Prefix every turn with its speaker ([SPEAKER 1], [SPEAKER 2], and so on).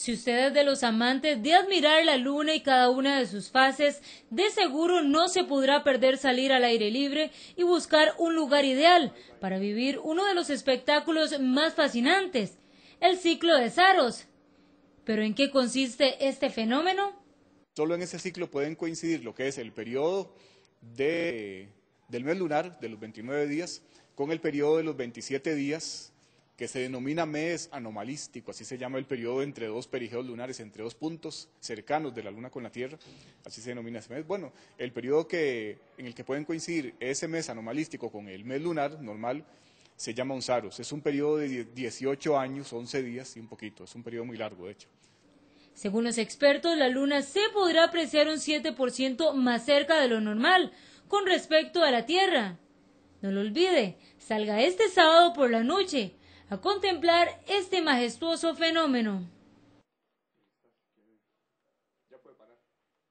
[SPEAKER 1] Si usted es de los amantes de admirar la luna y cada una de sus fases, de seguro no se podrá perder salir al aire libre y buscar un lugar ideal para vivir uno de los espectáculos más fascinantes, el ciclo de Saros. ¿Pero en qué consiste este fenómeno?
[SPEAKER 2] Solo en ese ciclo pueden coincidir lo que es el periodo del mes lunar, de los 29 días, con el periodo de los 27 días que se denomina MES anomalístico, así se llama el periodo entre dos perigeos lunares, entre dos puntos cercanos de la Luna con la Tierra, así se denomina ese mes. Bueno, el periodo que, en el que pueden coincidir ese mes anomalístico con el mes lunar normal se llama un zarus. Es un periodo de 18 años, 11 días
[SPEAKER 1] y un poquito, es un periodo muy largo, de hecho. Según los expertos, la Luna se podrá apreciar un 7% más cerca de lo normal con respecto a la Tierra. No lo olvide, salga este sábado por la noche a contemplar este majestuoso fenómeno.